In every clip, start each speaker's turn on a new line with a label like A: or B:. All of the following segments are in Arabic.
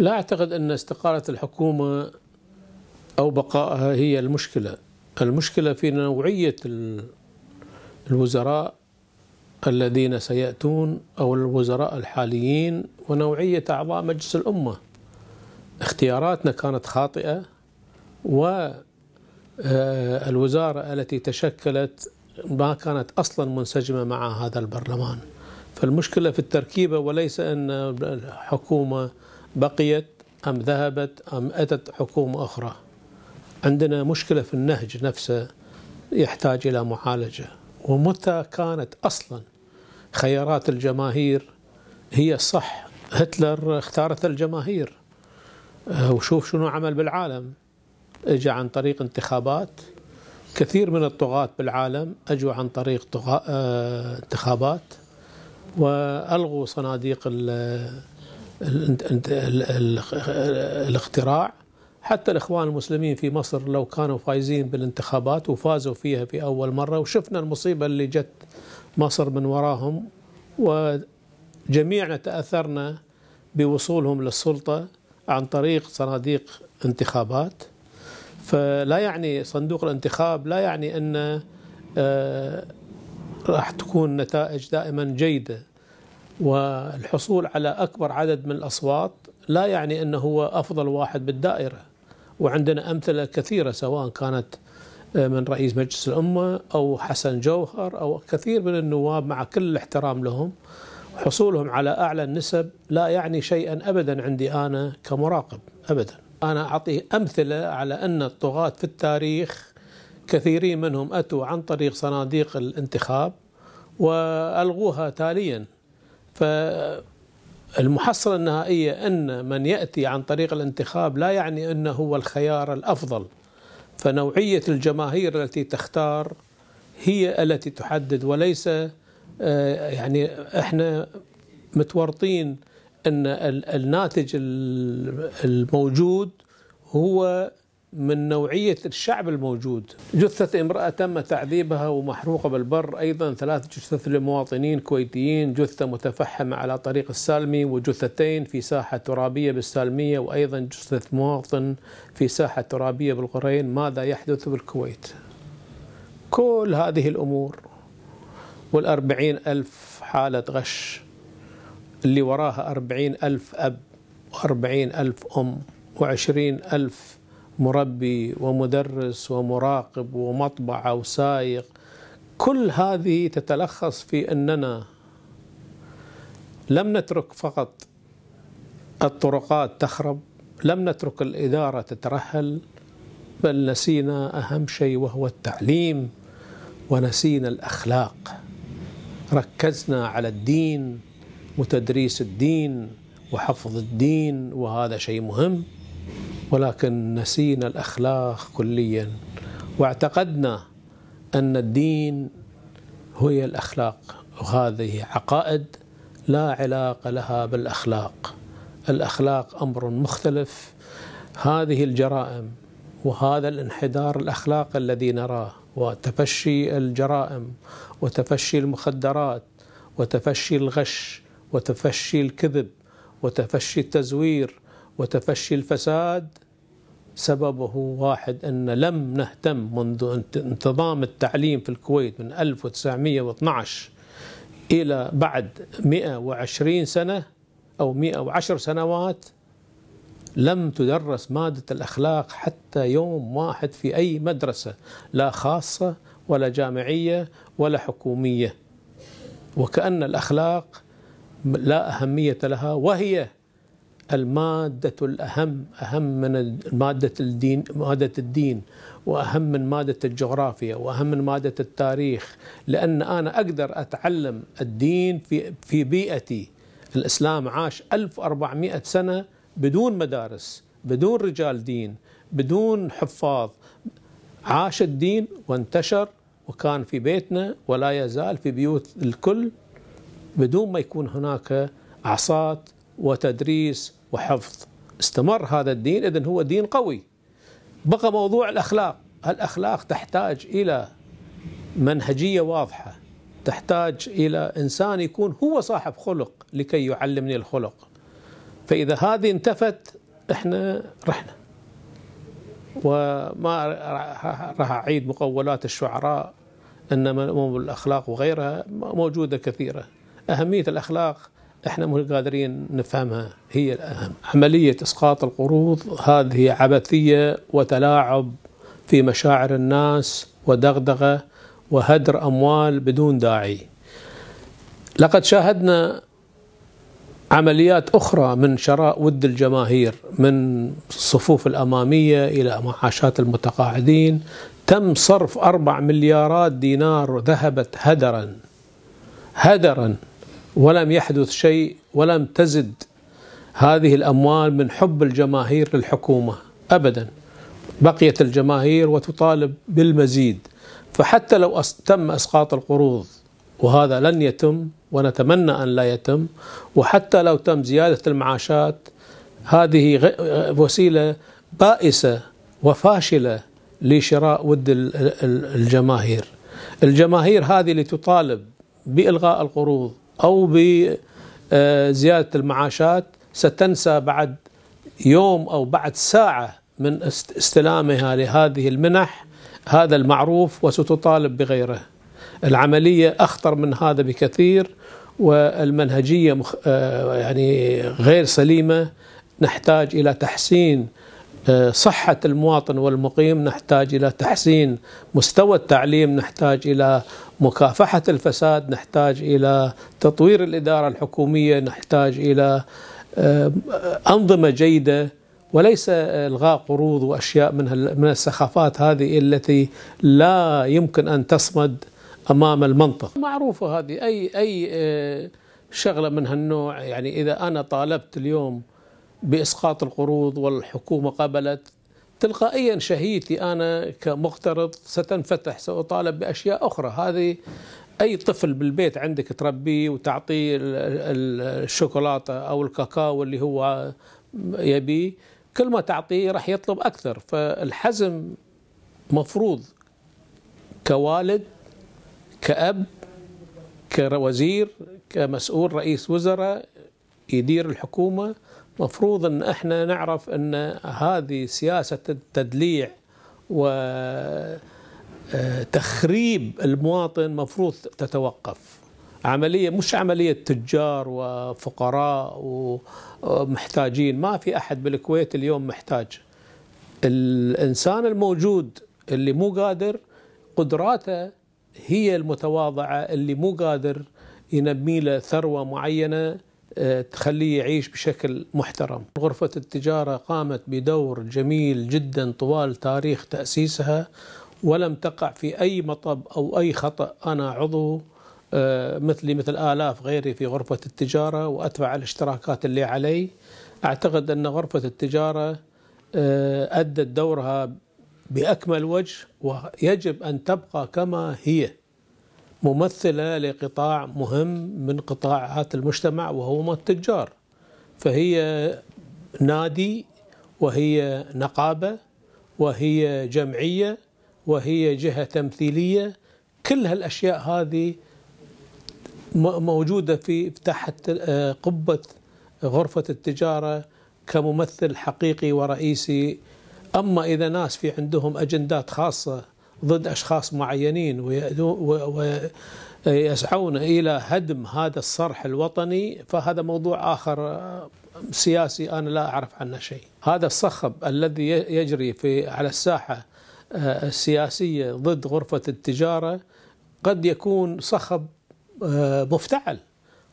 A: لا أعتقد أن استقالة الحكومة أو بقائها هي المشكلة المشكلة في نوعية الوزراء الذين سيأتون أو الوزراء الحاليين ونوعية أعضاء مجلس الأمة اختياراتنا كانت خاطئة والوزارة آه، التي تشكلت ما كانت أصلا منسجمة مع هذا البرلمان فالمشكلة في التركيبة وليس أن الحكومة بقيت أم ذهبت أم أتت حكومة أخرى عندنا مشكلة في النهج نفسه يحتاج إلى معالجة ومتى كانت أصلا خيارات الجماهير هي صح هتلر اختارت الجماهير آه، وشوف شنو عمل بالعالم اجى عن طريق انتخابات كثير من الطغاة بالعالم اجوا عن طريق آه، انتخابات والغوا صناديق الاختراع حتى الإخوان المسلمين في مصر لو كانوا فايزين بالانتخابات وفازوا فيها في أول مرة وشفنا المصيبة اللي جت مصر من وراهم وجميعنا تأثرنا بوصولهم للسلطة عن طريق صناديق انتخابات فلا يعني صندوق الانتخاب لا يعني أن آه، راح تكون نتائج دائما جيده والحصول على أكبر عدد من الأصوات لا يعني أنه هو أفضل واحد بالدائرة وعندنا أمثلة كثيرة سواء كانت من رئيس مجلس الأمة أو حسن جوهر أو كثير من النواب مع كل الاحترام لهم حصولهم على أعلى النسب لا يعني شيئا أبدا عندي أنا كمراقب أبدا أنا أعطي أمثلة على أن الطغاة في التاريخ كثيرين منهم أتوا عن طريق صناديق الانتخاب وألغوها تاليا فالمحصلة النهائية أن من يأتي عن طريق الانتخاب لا يعني أنه هو الخيار الأفضل فنوعية الجماهير التي تختار هي التي تحدد وليس آه، يعني احنا متورطين ان الناتج الموجود هو من نوعية الشعب الموجود جثة امرأة تم تعذيبها ومحروقة بالبر أيضا ثلاث جثث لمواطنين كويتيين جثة متفحمة على طريق السالمي وجثتين في ساحة ترابية بالسالمية وأيضا جثة مواطن في ساحة ترابية بالقرين ماذا يحدث بالكويت كل هذه الأمور والأربعين ألف حالة غش اللي وراها أربعين ألف أب وأربعين ألف أم وعشرين ألف مربي ومدرس ومراقب ومطبعة وسائق كل هذه تتلخص في أننا لم نترك فقط الطرقات تخرب لم نترك الإدارة تترهل بل نسينا أهم شيء وهو التعليم ونسينا الأخلاق ركزنا على الدين وتدريس الدين وحفظ الدين وهذا شيء مهم ولكن نسينا الاخلاق كليا واعتقدنا ان الدين هي الاخلاق وهذه عقائد لا علاقه لها بالاخلاق الاخلاق امر مختلف هذه الجرائم وهذا الانحدار الاخلاقي الذي نراه وتفشي الجرائم وتفشي المخدرات وتفشي الغش وتفشي الكذب وتفشي التزوير وتفشي الفساد سببه واحد أن لم نهتم منذ انتظام التعليم في الكويت من 1912 إلى بعد 120 سنة أو 110 سنوات لم تدرس مادة الأخلاق حتى يوم واحد في أي مدرسة لا خاصة ولا جامعية ولا حكومية وكأن الأخلاق لا أهمية لها وهي المادة الأهم أهم من مادة الدين مادة الدين وأهم من مادة الجغرافيا وأهم من مادة التاريخ لأن أنا أقدر أتعلم الدين في في بيئتي الإسلام عاش 1400 سنة بدون مدارس بدون رجال دين بدون حفاظ عاش الدين وانتشر وكان في بيتنا ولا يزال في بيوت الكل بدون ما يكون هناك عصات وتدريس وحفظ استمر هذا الدين إذن هو دين قوي بقى موضوع الأخلاق الأخلاق تحتاج إلى منهجية واضحة تحتاج إلى إنسان يكون هو صاحب خلق لكي يعلمني الخلق فإذا هذه انتفت إحنا رحنا وما راح أعيد مقولات الشعراء إنما الأخلاق وغيرها موجودة كثيرة أهمية الأخلاق احنا مو قادرين نفهمها هي الاهم. عمليه اسقاط القروض هذه عبثيه وتلاعب في مشاعر الناس ودغدغه وهدر اموال بدون داعي. لقد شاهدنا عمليات اخرى من شراء ود الجماهير من الصفوف الاماميه الى معاشات المتقاعدين تم صرف اربع مليارات دينار ذهبت هدرا هدرا ولم يحدث شيء ولم تزد هذه الأموال من حب الجماهير للحكومة أبدا بقيت الجماهير وتطالب بالمزيد فحتى لو تم إسقاط القروض وهذا لن يتم ونتمنى أن لا يتم وحتى لو تم زيادة المعاشات هذه وسيلة بائسة وفاشلة لشراء ود الجماهير الجماهير هذه اللي تطالب بإلغاء القروض أو بزيادة آه، المعاشات ستنسى بعد يوم أو بعد ساعة من استلامها لهذه المنح هذا المعروف وستطالب بغيره العملية أخطر من هذا بكثير والمنهجية آه، يعني غير سليمة نحتاج إلى تحسين صحة المواطن والمقيم نحتاج إلى تحسين مستوى التعليم نحتاج إلى مكافحة الفساد نحتاج إلى تطوير الإدارة الحكومية نحتاج إلى آه، أنظمة جيدة وليس إلغاء قروض وأشياء من من السخافات هذه التي لا يمكن أن تصمد أمام المنطق معروفة هذه أي أي آه، شغلة من هالنوع يعني إذا أنا طالبت اليوم بإسقاط القروض والحكومة قبلت تلقائيا شهيتي أنا كمقترض ستنفتح سأطالب بأشياء أخرى هذه أي طفل بالبيت عندك تربيه وتعطيه الشوكولاتة أو الكاكاو اللي هو
B: يبيه
A: كل ما تعطيه راح يطلب أكثر فالحزم مفروض كوالد كأب كوزير كمسؤول رئيس وزراء يدير الحكومه مفروض ان احنا نعرف ان هذه سياسه التدليع و آه، تخريب المواطن مفروض تتوقف عملية مش عملية تجار وفقراء ومحتاجين ما في أحد بالكويت اليوم محتاج الإنسان الموجود اللي مو قادر قدراته هي المتواضعة اللي مو قادر ينمي له ثروة معينة آه، تخليه يعيش بشكل محترم غرفة التجارة قامت بدور جميل جدا طوال تاريخ تأسيسها ولم تقع في أي مطب أو أي خطأ أنا عضو آه، مثلي مثل آلاف غيري في غرفة التجارة وأدفع الاشتراكات اللي علي أعتقد أن غرفة التجارة آه، أدت دورها بأكمل وجه ويجب أن تبقى كما هي ممثلة لقطاع مهم من قطاعات المجتمع وهو التجار فهي نادي وهي نقابة وهي جمعية وهي جهة تمثيلية كل هالأشياء هذه موجودة في تحت آه، قبة غرفة التجارة كممثل حقيقي ورئيسي أما إذا ناس في عندهم أجندات خاصة ضد أشخاص معينين ويسعون إلى هدم هذا الصرح الوطني فهذا موضوع آخر سياسي أنا لا أعرف عنه شيء هذا الصخب الذي يجري في على الساحة آه، السياسية ضد غرفة التجارة قد يكون صخب آه، مفتعل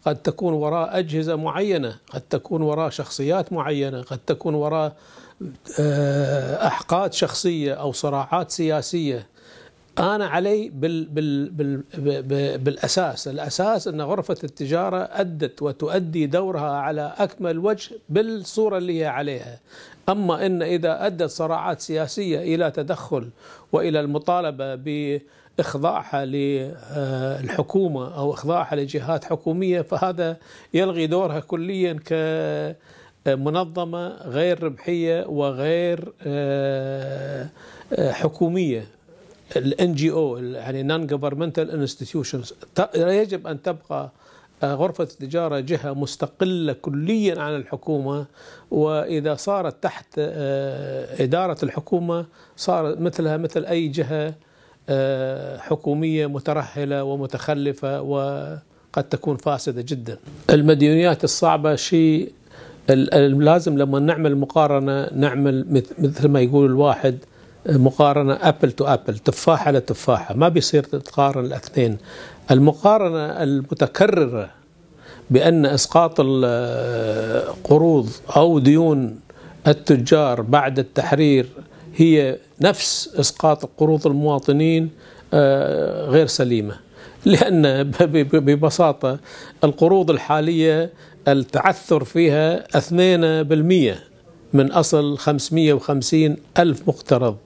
A: قد تكون وراء أجهزة معينة قد تكون وراء شخصيات معينة قد تكون وراء آه، أحقاد شخصية أو صراعات سياسية انا علي بال بال بال بالاساس، الاساس ان غرفه التجاره ادت وتؤدي دورها على اكمل وجه بالصوره اللي هي عليها. اما ان اذا ادت صراعات سياسيه الى تدخل والى المطالبه ب اخضاعها للحكومه آه او اخضاعها لجهات حكوميه فهذا يلغي دورها كليا كمنظمه غير ربحيه وغير آه، آه، حكوميه الان جي او يعني نون جفرمنتال انستتيوشنز يجب ان تبقى آه، غرفة التجارة جهة مستقلة كليا عن الحكومة وإذا صارت تحت آه، إدارة الحكومة صارت مثلها مثل أي جهة آه، حكومية مترهلة ومتخلفة وقد تكون فاسدة جدا المديونيات الصعبة شيء لازم لما نعمل مقارنة نعمل مثل ما يقول الواحد مقارنة أبل تو أبل تفاحة لتفاحة ما بيصير تقارن الاثنين المقارنة المتكررة بأن إسقاط القروض أو ديون التجار بعد التحرير هي نفس إسقاط قروض المواطنين آه، غير سليمة لأن ببساطة القروض الحالية التعثر فيها 2% من أصل 550 ألف مقترض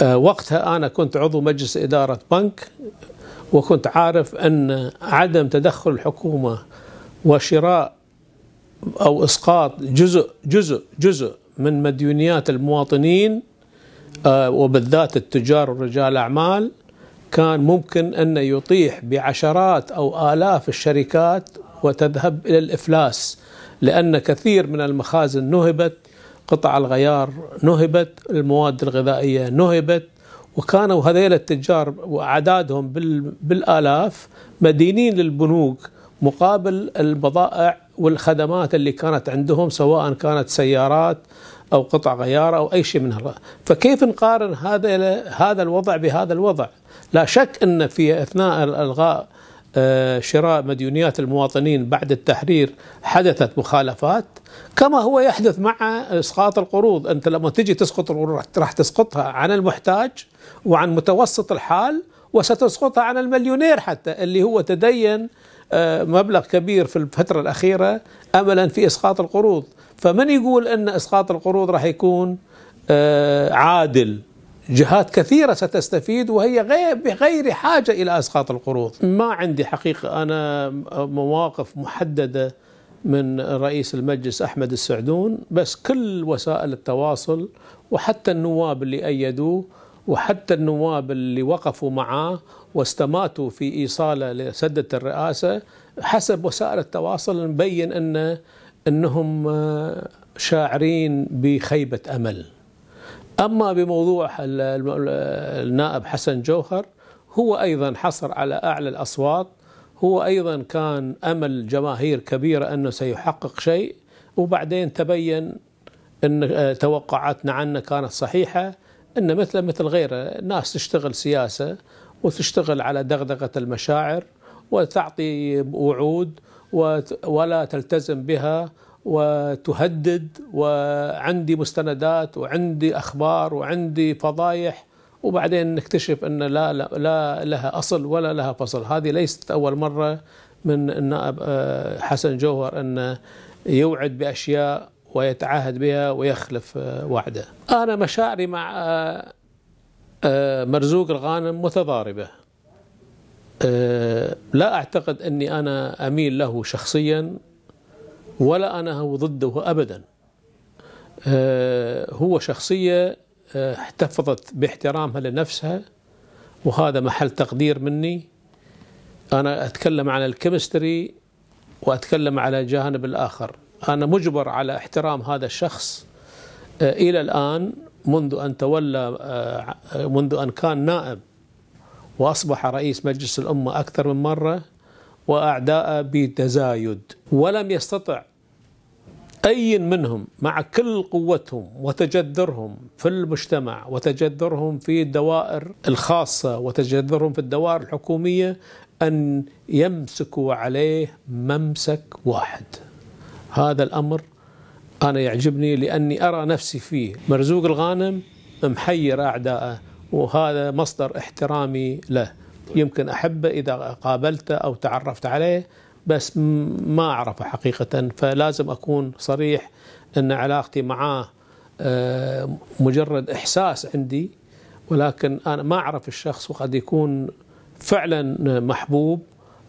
A: آه، وقتها أنا كنت عضو مجلس إدارة بنك وكنت عارف أن عدم تدخل الحكومة وشراء أو إسقاط جزء جزء جزء من مديونيات المواطنين آه، وبالذات التجار ورجال الأعمال كان ممكن أن يطيح بعشرات أو آلاف الشركات وتذهب إلى الإفلاس لأن كثير من المخازن نهبت قطع الغيار نهبت المواد الغذائية نهبت وكانوا هذيل التجار وأعدادهم بالآلاف مدينين للبنوك مقابل البضائع والخدمات اللي كانت عندهم سواء كانت سيارات أو قطع غيار أو أي شيء من هذا فكيف نقارن هذا هذا الوضع بهذا الوضع لا شك أن في أثناء الغاء آه، شراء مديونيات المواطنين بعد التحرير حدثت مخالفات كما هو يحدث مع اسقاط القروض انت لما تجي تسقط القروض راح تسقطها عن المحتاج وعن متوسط الحال وستسقطها عن المليونير حتى اللي هو تدين آه، مبلغ كبير في الفترة الأخيرة أملا في إسقاط القروض فمن يقول أن إسقاط القروض راح يكون آه، عادل جهات كثيرة ستستفيد وهي غير بغير حاجة إلى أسقاط القروض ما عندي حقيقة أنا مواقف محددة من رئيس المجلس أحمد السعدون بس كل وسائل التواصل وحتى النواب اللي أيدوه وحتى النواب اللي وقفوا معاه واستماتوا في إيصاله لسدة الرئاسة حسب وسائل التواصل مبين أن أنهم آه، شاعرين بخيبة أمل أما بموضوع النائب حسن جوهر هو أيضا حصر على أعلى الأصوات هو أيضا كان أمل جماهير كبيرة أنه سيحقق شيء وبعدين تبين أن آه، توقعاتنا عنه كانت صحيحة أنه مثل مثل غيره ناس تشتغل سياسة وتشتغل على دغدغة المشاعر وتعطي وعود ولا تلتزم بها وتهدد وعندي مستندات وعندي اخبار وعندي فضايح وبعدين نكتشف ان لا لا, لا لها اصل ولا لها فصل هذه ليست اول مره من النائب آه، حسن جوهر ان يوعد باشياء ويتعهد بها ويخلف آه، وعده. انا مشاعري مع آه، مرزوق الغانم متضاربه. لا اعتقد اني انا اميل له شخصيا ولا أنا هو ضده أبدا آه، هو شخصية آه، احتفظت باحترامها لنفسها وهذا محل تقدير مني أنا أتكلم عن الكيمستري وأتكلم على الجانب الآخر أنا مجبر على احترام هذا الشخص آه، إلى الآن منذ أن تولى منذ أن كان نائب وأصبح رئيس مجلس الأمة أكثر من مرة وأعداء بتزايد ولم يستطع أي منهم مع كل قوتهم وتجذرهم في المجتمع وتجذرهم في الدوائر الخاصة وتجذرهم في الدوائر الحكومية أن يمسكوا عليه ممسك واحد هذا الأمر أنا يعجبني لأني أرى نفسي فيه مرزوق الغانم محير أعداءه وهذا مصدر احترامي له طيب. يمكن أحبه إذا قابلته أو تعرفت عليه بس ما أعرفه حقيقة فلازم أكون صريح أن علاقتي معاه آه، مجرد إحساس عندي ولكن أنا ما أعرف الشخص وقد يكون فعلا محبوب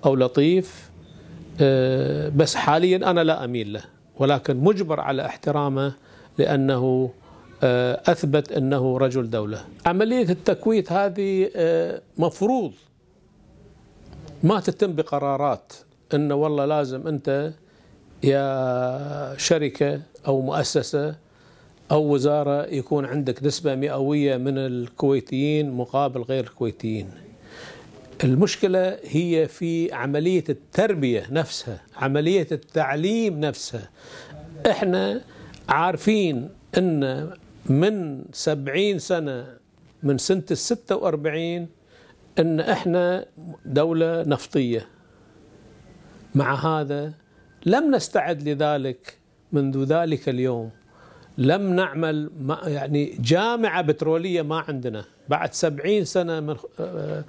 A: أو لطيف آه، بس حاليا أنا لا أميل له ولكن مجبر على احترامه لأنه آه، أثبت أنه رجل دولة عملية التكويت هذه مفروض ما تتم بقرارات انه والله لازم انت يا شركه او مؤسسه او وزاره يكون عندك نسبه مئويه من الكويتيين مقابل غير الكويتيين. المشكله هي في عمليه التربيه نفسها، عمليه التعليم نفسها. احنا عارفين ان من 70 سنه من سنه ال 46 أن إحنا دولة نفطية مع هذا لم نستعد لذلك منذ ذلك اليوم لم نعمل يعني جامعة بترولية ما عندنا بعد سبعين سنة من آه،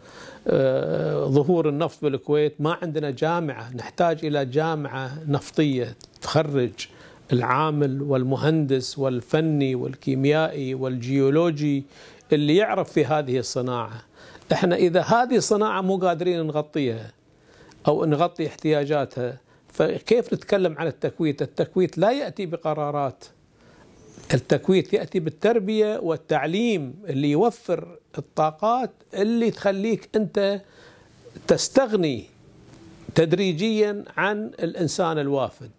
A: آه، ظهور النفط بالكويت ما عندنا جامعة نحتاج إلى جامعة نفطية تخرج العامل والمهندس والفني والكيميائي والجيولوجي اللي يعرف في هذه الصناعة احنا اذا هذه الصناعه مو قادرين نغطيها او نغطي احتياجاتها فكيف نتكلم عن التكويت؟ التكويت لا ياتي بقرارات التكويت ياتي بالتربيه والتعليم اللي يوفر الطاقات اللي تخليك انت تستغني تدريجيا عن الانسان الوافد.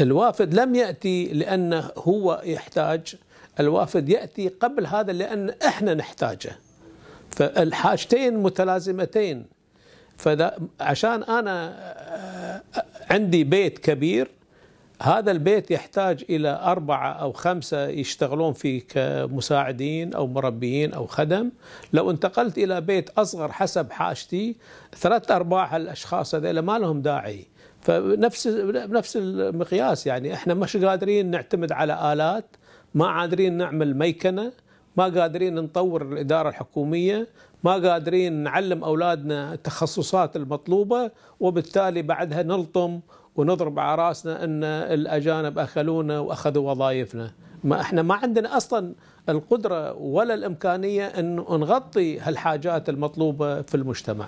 A: الوافد لم ياتي لانه هو يحتاج الوافد ياتي قبل هذا لان احنا نحتاجه. فالحاجتين متلازمتين عشان أنا آه، عندي بيت كبير هذا البيت يحتاج إلى أربعة أو خمسة يشتغلون فيه كمساعدين أو مربيين أو خدم لو انتقلت إلى بيت أصغر حسب حاجتي ثلاثة أرباع الأشخاص هذول ما لهم داعي فنفس نفس المقياس يعني احنا مش قادرين نعتمد على آلات ما قادرين نعمل ميكنه ما قادرين نطور الإدارة الحكومية ما قادرين نعلم أولادنا التخصصات المطلوبة وبالتالي بعدها نلطم ونضرب على راسنا أن الأجانب أخلونا وأخذوا وظائفنا ما احنا ما عندنا اصلا القدره ولا الامكانيه ان نغطي هالحاجات المطلوبه في المجتمع.